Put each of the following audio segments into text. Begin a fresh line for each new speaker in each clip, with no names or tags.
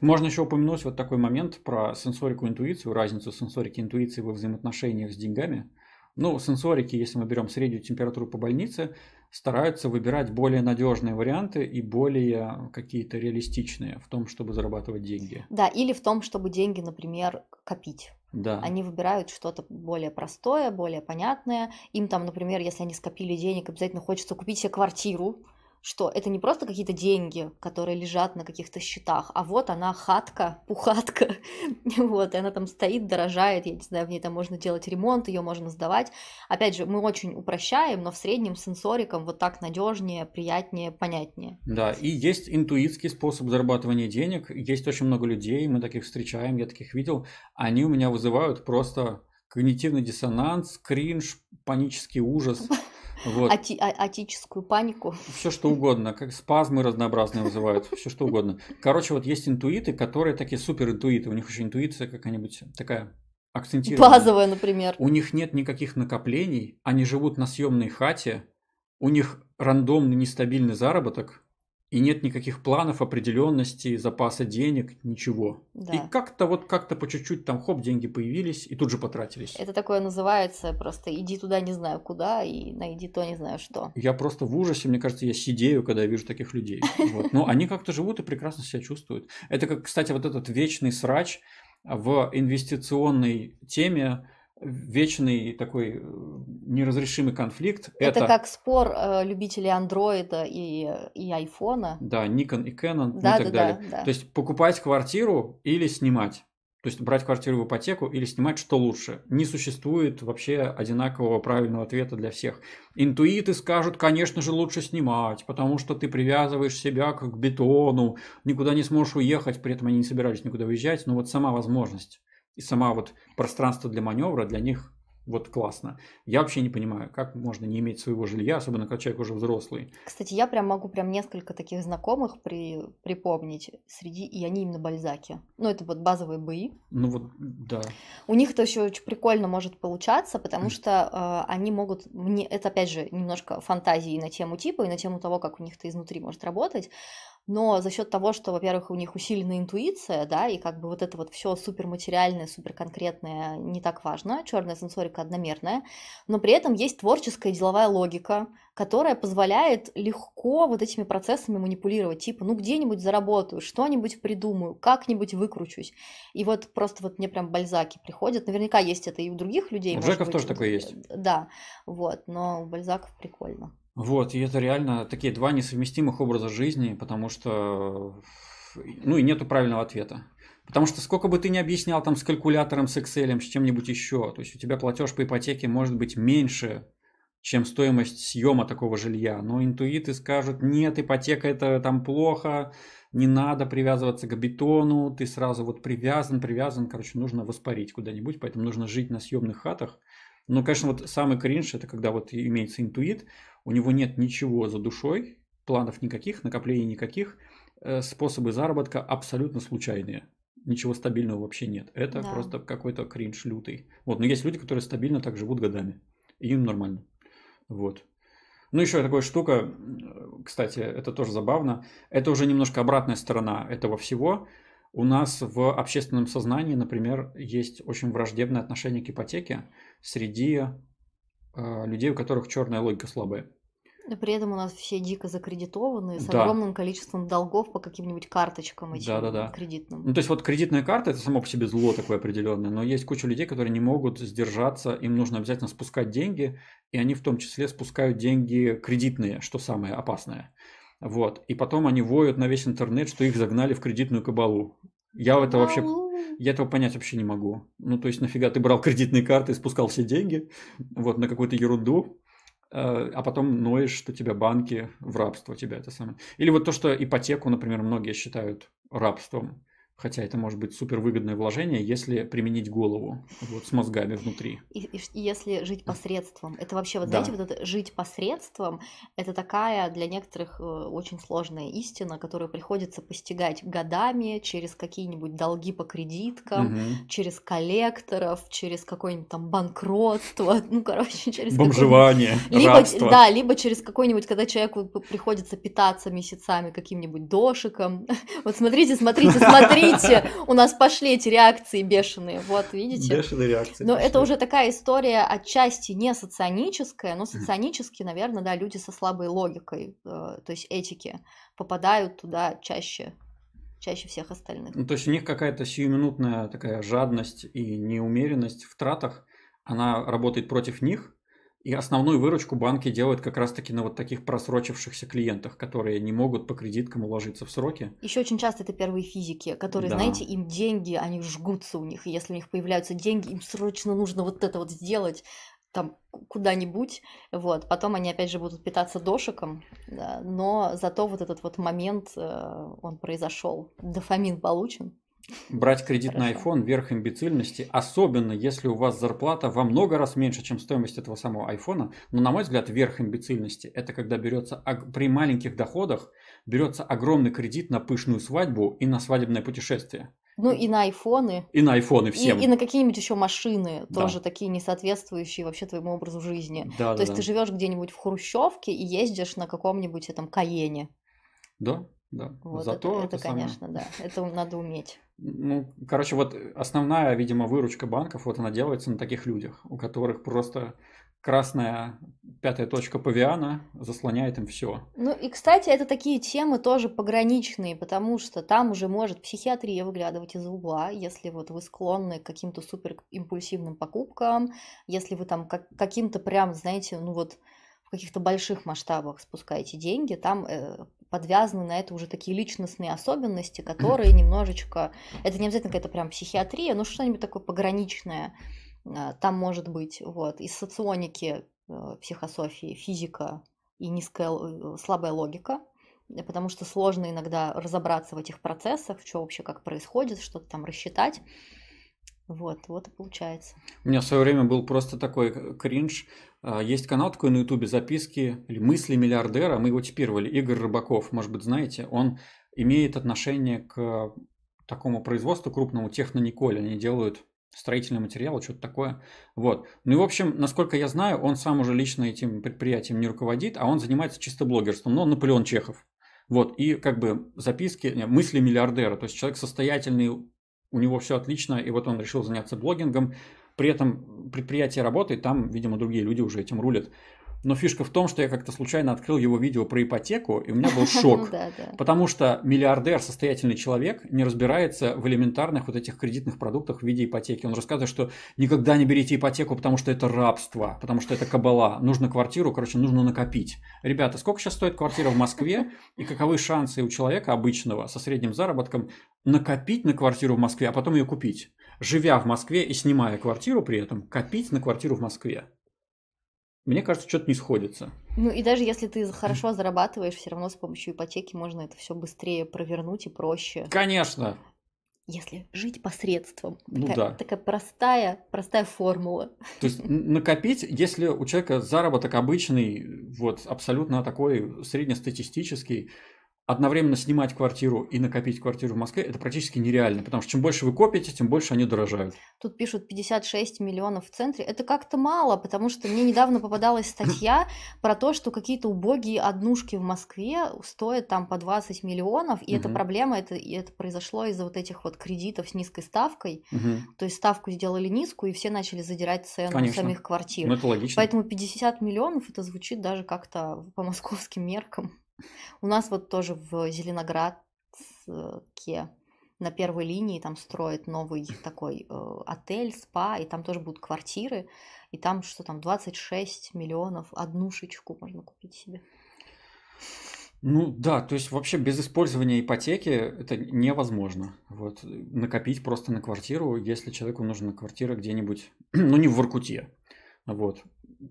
Можно еще упомянуть вот такой момент про сенсорику интуицию, разницу сенсорики интуиции во взаимоотношениях с деньгами. Ну, сенсорики, если мы берем среднюю температуру по больнице, стараются выбирать более надежные варианты и более какие-то реалистичные в том, чтобы зарабатывать деньги.
Да, или в том, чтобы деньги, например, копить. Да. Они выбирают что-то более простое, более понятное. Им там, например, если они скопили денег, обязательно хочется купить себе квартиру что это не просто какие-то деньги, которые лежат на каких-то счетах, а вот она хатка, пухатка, вот, и она там стоит, дорожает, я не знаю, в ней там можно делать ремонт, ее можно сдавать. Опять же, мы очень упрощаем, но в среднем сенсориком вот так надежнее, приятнее, понятнее.
Да, и есть интуитский способ зарабатывания денег, есть очень много людей, мы таких встречаем, я таких видел, они у меня вызывают просто когнитивный диссонанс, кринж, панический ужас. Вот.
Ати- а- панику.
Все что угодно, как спазмы разнообразные вызывают, все что угодно. Короче, вот есть интуиты, которые такие супер интуиты, у них еще интуиция какая-нибудь такая акцентированная. Базовая, например. У них нет никаких накоплений, они живут на съемной хате, у них рандомный нестабильный заработок, и нет никаких планов, определенности, запаса денег, ничего. Да. И как-то вот как-то по чуть-чуть там хоп, деньги появились и тут же потратились. Это
такое называется просто иди туда не знаю куда и найди то не знаю что.
Я просто в ужасе, мне кажется, я сидею, когда я вижу таких людей. Вот. Но ну, они как-то живут и прекрасно себя чувствуют. Это как, кстати, вот этот вечный срач в инвестиционной теме вечный такой э, неразрешимый конфликт. Это, это как
спор э, любителей андроида и, и айфона.
Да, Nikon и Canon ну да, и так да, далее. Да, да. То есть покупать квартиру или снимать. То есть брать квартиру в ипотеку или снимать что лучше. Не существует вообще одинакового правильного ответа для всех. Интуиты скажут, конечно же, лучше снимать, потому что ты привязываешь себя к бетону, никуда не сможешь уехать, при этом они не собирались никуда уезжать, но вот сама возможность и сама вот пространство для маневра для них вот классно. Я вообще не понимаю, как можно не иметь своего жилья, особенно когда человек уже взрослый.
Кстати, я прям могу прям несколько таких знакомых при, припомнить среди, и они именно бальзаки. Ну, это вот базовые бои.
Ну вот, да.
У них это еще очень прикольно может получаться, потому что э, они могут, мне, это опять же немножко фантазии на тему типа и на тему того, как у них это изнутри может работать но за счет того, что, во-первых, у них усиленная интуиция, да, и как бы вот это вот все суперматериальное, суперконкретное не так важно, черная сенсорика одномерная, но при этом есть творческая деловая логика, которая позволяет легко вот этими процессами манипулировать, типа, ну где-нибудь заработаю, что-нибудь придумаю, как-нибудь выкручусь. И вот просто вот мне прям бальзаки приходят, наверняка есть это и у других людей. У Жаков быть. тоже такое есть. Э, да, вот, но у бальзаков прикольно.
Вот, и это реально такие два несовместимых образа жизни, потому что, ну и нету правильного ответа. Потому что сколько бы ты ни объяснял там с калькулятором, с Excel, с чем-нибудь еще, то есть у тебя платеж по ипотеке может быть меньше, чем стоимость съема такого жилья. Но интуиты скажут, нет, ипотека это там плохо, не надо привязываться к бетону, ты сразу вот привязан, привязан, короче, нужно воспарить куда-нибудь, поэтому нужно жить на съемных хатах. но конечно, вот самый кринж, это когда вот имеется интуит, у него нет ничего за душой, планов никаких, накоплений никаких, э, способы заработка абсолютно случайные. Ничего стабильного вообще нет. Это да. просто какой-то кринж лютый. Вот, но есть люди, которые стабильно так живут годами. И им нормально. Вот. Ну, еще такая штука, э, кстати, это тоже забавно. Это уже немножко обратная сторона этого всего. У нас в общественном сознании, например, есть очень враждебное отношение к ипотеке среди а, людей, у которых черная логика слабая.
Но при этом у нас все дико закредитованы, с да. огромным количеством долгов по каким-нибудь карточкам этим да, да, да. кредитным. Ну,
то есть вот кредитная карта – это само по себе зло такое определенное, но есть куча людей, которые не могут сдержаться, им нужно обязательно спускать деньги, и они в том числе спускают деньги кредитные, что самое опасное. Вот. И потом они воют на весь интернет, что их загнали в кредитную кабалу. Я это вообще... Я этого понять вообще не могу. Ну, то есть, нафига ты брал кредитные карты, спускал все деньги вот на какую-то ерунду, э, а потом ноешь, что тебя банки в рабство тебя это самое. Или вот то, что ипотеку, например, многие считают рабством. Хотя это может быть супервыгодное вложение, если применить голову вот с мозгами внутри. И,
и, если жить посредством. Это вообще, вот да. знаете, вот это жить посредством, это такая для некоторых э, очень сложная истина, которую приходится постигать годами через какие-нибудь долги по кредиткам, угу. через коллекторов, через какое-нибудь там банкротство, ну, короче, через... Бомжевание, либо, рабство. Да, либо через какой-нибудь, когда человеку приходится питаться месяцами каким-нибудь дошиком. Вот смотрите, смотрите, смотрите, видите, у нас пошли эти реакции бешеные, вот, видите? Бешеные
реакции. Но пошли. это уже
такая история отчасти не соционическая, но соционически, наверное, да, люди со слабой логикой, э, то есть этики, попадают туда чаще чаще всех остальных. Ну, то
есть у них какая-то сиюминутная такая жадность и неумеренность в тратах, она работает против них, и основную выручку банки делают как раз-таки на вот таких просрочившихся клиентах, которые не могут по кредиткам уложиться в сроки.
Еще очень часто это первые физики, которые, да. знаете, им деньги, они жгутся у них. И если у них появляются деньги, им срочно нужно вот это вот сделать там куда-нибудь, вот, потом они опять же будут питаться дошиком, но зато вот этот вот момент, э, он произошел, дофамин получен.
Брать кредит Хорошо. на iPhone – верх имбецильности, особенно если у вас зарплата во много раз меньше, чем стоимость этого самого iPhone. Но, на мой взгляд, верх имбецильности – это когда берется при маленьких доходах берется огромный кредит на пышную свадьбу и на свадебное путешествие.
Ну и на айфоны. И
на айфоны всем. И, и на
какие-нибудь еще машины, да. тоже такие несоответствующие вообще твоему образу жизни. Да, То да, есть да. ты живешь где-нибудь в Хрущевке и ездишь на каком-нибудь этом Каене.
Да, да. Вот Зато это, это, это конечно, самое...
да. Это надо уметь.
Ну, короче, вот основная, видимо, выручка банков, вот она делается на таких людях, у которых просто красная пятая точка павиана заслоняет им все.
Ну и, кстати, это такие темы тоже пограничные, потому что там уже может психиатрия выглядывать из угла, если вот вы склонны к каким-то супер импульсивным покупкам, если вы там как каким-то прям, знаете, ну вот в каких-то больших масштабах спускаете деньги, там э, подвязаны на это уже такие личностные особенности, которые немножечко... Это не обязательно какая-то прям психиатрия, но что-нибудь такое пограничное а, там может быть. Вот. Из соционики, э, психософии, физика и низкая, э, слабая логика, э, потому что сложно иногда разобраться в этих процессах, что вообще как происходит, что-то там рассчитать. Вот, вот и получается.
У меня в свое время был просто такой кринж. А, есть канал такой на ютубе «Записки или мысли миллиардера». Мы его типировали. Игорь Рыбаков, может быть, знаете. Он имеет отношение к такому производству крупному Технониколе. Они делают строительные материалы, что-то такое. Вот. Ну и, в общем, насколько я знаю, он сам уже лично этим предприятием не руководит, а он занимается чисто блогерством. Но ну, Наполеон Чехов. Вот. И как бы записки, не, мысли миллиардера. То есть человек состоятельный, у него все отлично, и вот он решил заняться блогингом. При этом предприятие работает, там, видимо, другие люди уже этим рулят. Но фишка в том, что я как-то случайно открыл его видео про ипотеку, и у меня был ну шок. Потому что миллиардер, состоятельный человек, не разбирается в элементарных вот этих кредитных продуктах в виде ипотеки. Он рассказывает, что никогда не берите ипотеку, потому что это рабство, потому что это кабала. Нужно квартиру, короче, нужно накопить. Ребята, сколько сейчас стоит квартира в Москве, и каковы шансы у человека обычного со средним заработком накопить на квартиру в Москве, а потом ее купить? живя в Москве и снимая квартиру при этом, копить на квартиру в Москве. Мне кажется, что-то не сходится.
Ну и даже если ты хорошо зарабатываешь, все равно с помощью ипотеки можно это все быстрее провернуть и проще.
Конечно.
Если жить посредством. Ну такая, да. Такая простая, простая формула.
То есть накопить, если у человека заработок обычный, вот абсолютно такой среднестатистический, одновременно снимать квартиру и накопить квартиру в Москве, это практически нереально, потому что чем больше вы копите, тем больше они дорожают.
Тут пишут 56 миллионов в центре. Это как-то мало, потому что мне недавно попадалась статья про то, что какие-то убогие однушки в Москве стоят там по 20 миллионов, и угу. эта проблема, это, и это произошло из-за вот этих вот кредитов с низкой ставкой. Угу. То есть ставку сделали низкую, и все начали задирать цену Конечно. самих квартир. Ну, это логично. Поэтому 50 миллионов это звучит даже как-то по московским меркам. У нас вот тоже в Зеленоградке на первой линии там строят новый такой э, отель, спа, и там тоже будут квартиры, и там что там, 26 миллионов, однушечку можно купить себе.
Ну да, то есть вообще без использования ипотеки это невозможно. Вот накопить просто на квартиру, если человеку нужна квартира где-нибудь, ну не в Воркуте, вот.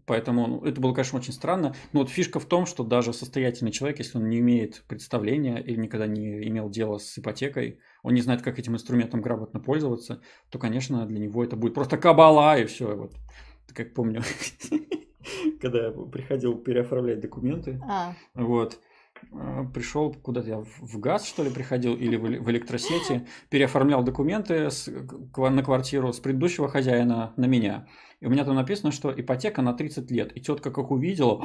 Поэтому ну, это было, конечно, очень странно. Но вот фишка в том, что даже состоятельный человек, если он не имеет представления или никогда не имел дела с ипотекой, он не знает, как этим инструментом грамотно пользоваться, то, конечно, для него это будет просто кабала и все. Вот. Как помню, когда я приходил переоформлять документы, а. вот, Э, пришел куда-то я в газ, что ли, приходил, или в электросети, переоформлял документы с, на квартиру с предыдущего хозяина на меня. И у меня там написано, что ипотека на 30 лет. И тетка как увидела,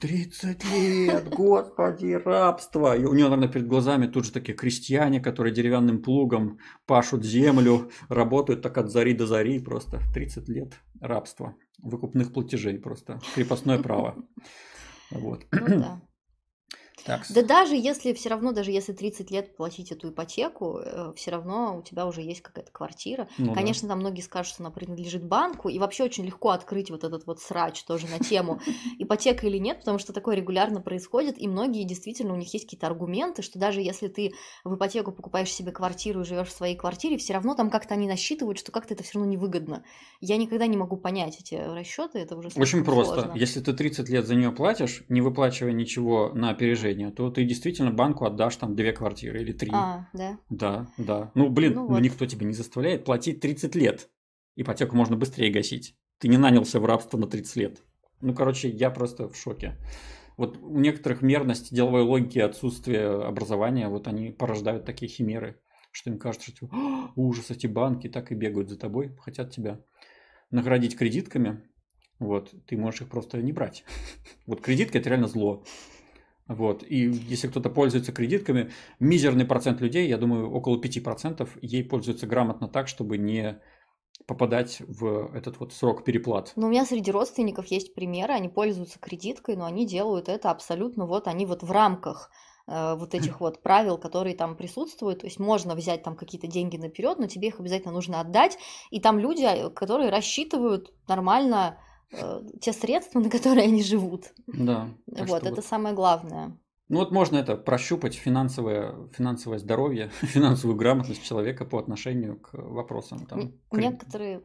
30 «А, лет, господи, рабство. И у нее, наверное, перед глазами тут же такие крестьяне, которые деревянным плугом пашут землю, работают так от зари до зари просто. 30 лет рабства, выкупных платежей просто, крепостное право. Вот. Ну, да. Так. Да
даже если все равно, даже если 30 лет платить эту ипотеку, э, все равно у тебя уже есть какая-то квартира. Ну, Конечно, да. там многие скажут, что она принадлежит банку, и вообще очень легко открыть вот этот вот срач тоже на тему ипотека или нет, потому что такое регулярно происходит, и многие действительно у них есть какие-то аргументы, что даже если ты в ипотеку покупаешь себе квартиру и живешь в своей квартире, все равно там как-то они насчитывают, что как-то это все равно невыгодно. Я никогда не могу понять эти расчеты, это уже Очень просто. Если
ты 30 лет за нее платишь, не выплачивая ничего на опережение предложение, то ты действительно банку отдашь там две квартиры или три. А, да? Да, да. Ну, блин, ну, вот. никто тебя не заставляет платить 30 лет. Ипотеку можно быстрее гасить. Ты не нанялся в рабство на 30 лет. Ну, короче, я просто в шоке. Вот у некоторых мерность деловой логики отсутствие образования, вот они порождают такие химеры, что им кажется, что «А, ужас, эти банки так и бегают за тобой, хотят тебя наградить кредитками, вот, ты можешь их просто не брать. Вот кредитка – это реально зло. Вот. И если кто-то пользуется кредитками, мизерный процент людей, я думаю, около 5%, ей пользуются грамотно так, чтобы не попадать в этот вот срок переплат. Но ну, у
меня среди родственников есть примеры, они пользуются кредиткой, но они делают это абсолютно вот, они вот в рамках э, вот этих вот правил, которые там присутствуют. То есть можно взять там какие-то деньги наперед, но тебе их обязательно нужно отдать. И там люди, э, которые рассчитывают нормально Э, те средства, на которые они живут.
Да. Вот, это вот...
самое главное.
Ну вот можно это прощупать финансовое, финансовое здоровье, финансовую грамотность человека по отношению к вопросам. Там,
Некоторые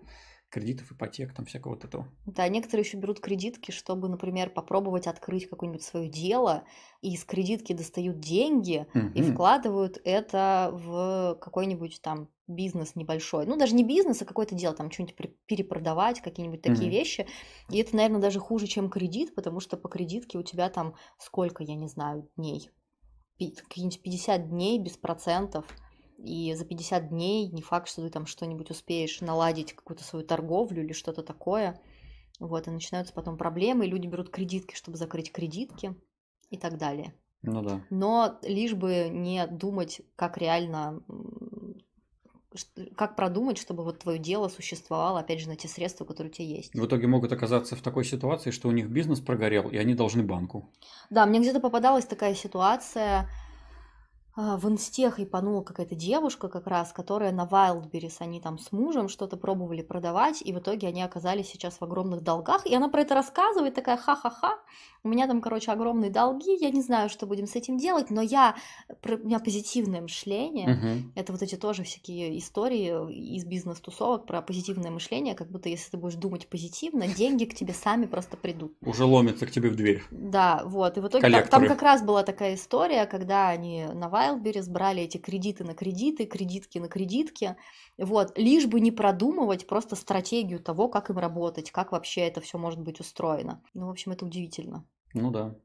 кредитов, ипотек, там всякого вот этого.
Да, некоторые еще берут кредитки, чтобы, например, попробовать открыть какое-нибудь свое дело, и из кредитки достают деньги угу. и вкладывают это в какой-нибудь там бизнес небольшой. Ну, даже не бизнес, а какое-то дело, там что-нибудь перепродавать, какие-нибудь такие угу. вещи. И это, наверное, даже хуже, чем кредит, потому что по кредитке у тебя там сколько, я не знаю, дней? Какие-нибудь 50 дней без процентов – и за 50 дней не факт, что ты там что-нибудь успеешь наладить, какую-то свою торговлю или что-то такое. Вот, и начинаются потом проблемы, и люди берут кредитки, чтобы закрыть кредитки и так далее. Ну да. Но лишь бы не думать, как реально, как продумать, чтобы вот твое дело существовало, опять же, на те средства, которые у тебя есть.
В итоге могут оказаться в такой ситуации, что у них бизнес прогорел, и они должны банку.
Да, мне где-то попадалась такая ситуация, а, в инсте хайпанула какая-то девушка как раз, которая на Wildberries, они там с мужем что-то пробовали продавать, и в итоге они оказались сейчас в огромных долгах, и она про это рассказывает, такая ха-ха-ха, у меня там, короче, огромные долги, я не знаю, что будем с этим делать, но я, э, у меня позитивное мышление, uh-huh. это вот эти тоже всякие истории из бизнес-тусовок про позитивное мышление, как будто если ты будешь думать позитивно, деньги к тебе сами просто придут.
Уже ломятся к тебе в дверь.
Да, вот, и в итоге там, там как раз была такая история, когда они на Wildberries брали эти кредиты на кредиты, кредитки на кредитки, вот, лишь бы не продумывать просто стратегию того, как им работать, как вообще это все может быть устроено. Ну, в общем, это удивительно.
Ну да.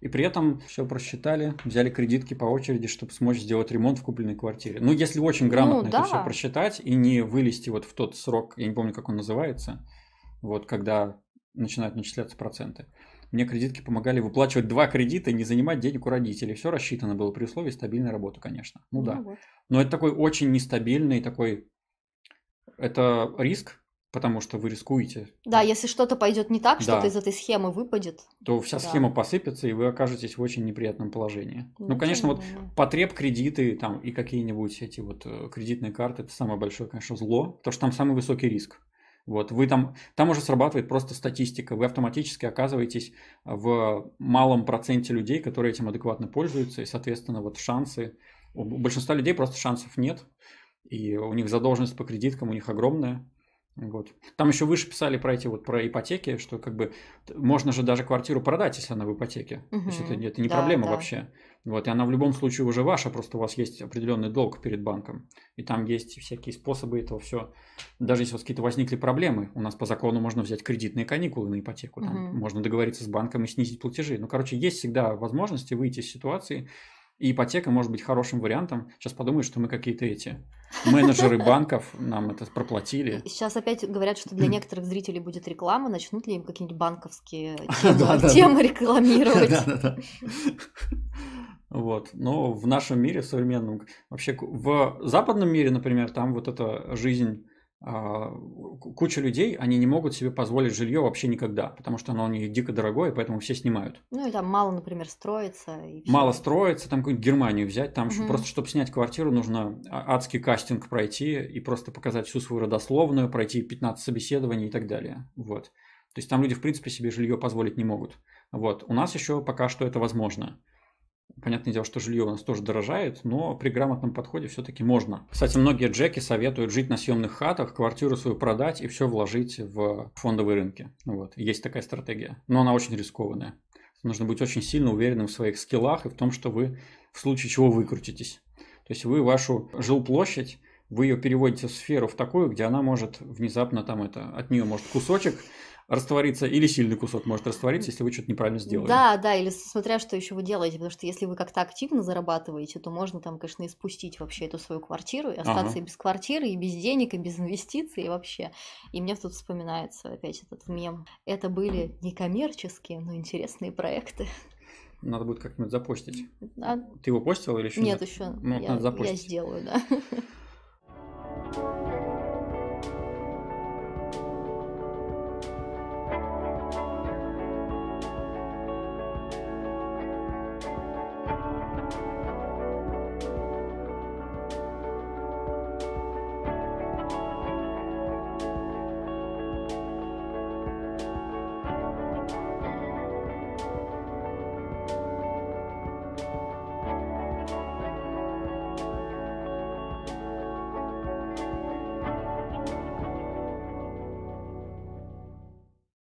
И при этом все просчитали, взяли кредитки по очереди, чтобы смочь сделать ремонт в купленной квартире. Ну, если очень ну грамотно ну, да. это все просчитать и не вылезти вот в тот срок, я не помню, как он называется, вот когда начинают начисляться проценты. Мне кредитки помогали выплачивать два кредита и не занимать денег у родителей. Все рассчитано было при условии стабильной работы, конечно. Ну, ну да. Вот. Но это такой очень нестабильный такой... Это риск, потому что вы рискуете.
Да, если что-то пойдет не так, да. что-то из этой схемы выпадет.
То вся да. схема посыпется, и вы окажетесь в очень неприятном положении. Ну, ну конечно, вот потреб кредиты там и какие-нибудь эти вот э, кредитные карты это самое большое, конечно, зло, потому что там самый высокий риск. Вот, вы там, там уже срабатывает просто статистика, вы автоматически оказываетесь в малом проценте людей, которые этим адекватно пользуются, и, соответственно, вот шансы, у большинства людей просто шансов нет, и у них задолженность по кредиткам у них огромная, вот. Там еще выше писали про эти вот про ипотеки, что как бы можно же даже квартиру продать, если она в ипотеке. Угу. То есть это, это не да, проблема да. вообще. Вот, и она в любом случае уже ваша, просто у вас есть определенный долг перед банком. И там есть всякие способы этого все. Даже если у вас какие-то возникли проблемы, у нас по закону можно взять кредитные каникулы на ипотеку. Там угу. можно договориться с банком и снизить платежи. Ну, короче, есть всегда возможности выйти из ситуации и ипотека может быть хорошим вариантом. Сейчас подумают, что мы какие-то эти менеджеры банков нам это проплатили.
Сейчас опять говорят, что для некоторых зрителей будет реклама. Начнут ли им какие-нибудь банковские темы рекламировать?
Вот. Но в нашем мире, в современном, вообще в западном мире, например, там вот эта жизнь а, куча людей, они не могут себе позволить жилье вообще никогда, потому что оно у них дико дорогое, поэтому все снимают.
Ну и там мало, например, строится. И все.
мало строится, там какую-нибудь Германию взять, там угу. просто, чтобы снять квартиру, нужно а, адский кастинг пройти и просто показать всю свою родословную, пройти 15 собеседований и так далее. Вот. То есть там люди, в принципе, себе жилье позволить не могут. Вот. У нас еще пока что это возможно. Понятное дело, что жилье у нас тоже дорожает, но при грамотном подходе все-таки можно. Кстати, многие джеки советуют жить на съемных хатах, квартиру свою продать и все вложить в фондовые рынки. Вот. Есть такая стратегия, но она очень рискованная. Нужно быть очень сильно уверенным в своих скиллах и в том, что вы в случае чего выкрутитесь. То есть вы вашу жилплощадь вы ее переводите в сферу в такую, где она может внезапно там это, от нее может кусочек раствориться, или сильный кусок может раствориться, если вы что-то неправильно сделали.
Да, да, или смотря что еще вы делаете, потому что если вы как-то активно зарабатываете, то можно там, конечно, испустить вообще эту свою квартиру, и остаться ага. и без квартиры, и без денег, и без инвестиций и вообще. И мне тут вспоминается опять этот мем. Это были не коммерческие, но интересные проекты.
Надо будет как-нибудь запостить. А... Ты его постил или еще нет? Нет, еще. Ну, я, надо запостить. я
сделаю, да.